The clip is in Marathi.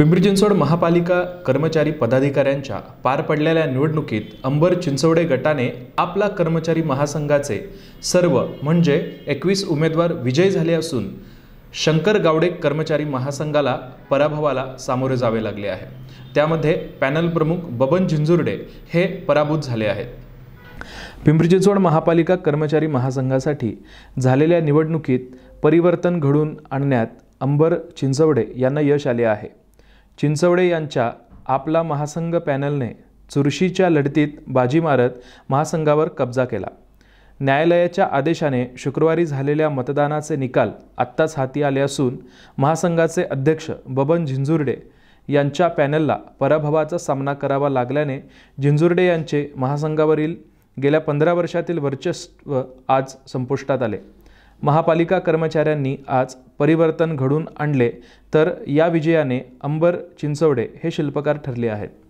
पिंपरी चिंचवड महापालिका कर्मचारी पदाधिकाऱ्यांच्या पार पडलेल्या निवडणुकीत अंबर चिंचवडे गटाने आपला कर्मचारी महासंघाचे सर्व म्हणजे एकवीस उमेदवार विजय झाले असून शंकर गावडे कर्मचारी महासंघाला पराभवाला सामोरे जावे लागले आहे त्यामध्ये पॅनल प्रमुख बबन झिंजुर्डे हे पराभूत झाले आहेत पिंपरी चिंचवड महापालिका कर्मचारी महासंघासाठी झालेल्या निवडणुकीत परिवर्तन घडून आणण्यात अंबर चिंचवडे यांना यश आले आहे चिंचवडे यांच्या आपला महासंघ पॅनलने चुरशीच्या लढतीत बाजी मारत महासंघावर कब्जा केला न्यायालयाच्या आदेशाने शुक्रवारी झालेल्या मतदानाचे निकाल आत्ताच हाती आले असून महासंघाचे अध्यक्ष बबन झिंझुर्डे यांच्या पॅनलला पराभवाचा सामना करावा लागल्याने झिंझुर्डे यांचे महासंघावरील गेल्या पंधरा वर्षातील वर्चस्व आज संपुष्टात आले महापालिका कर्मचाऱ्यांनी आज परिवर्तन घडून आणले तर या विजयाने अंबर चिंचवडे हे शिल्पकार ठरले आहेत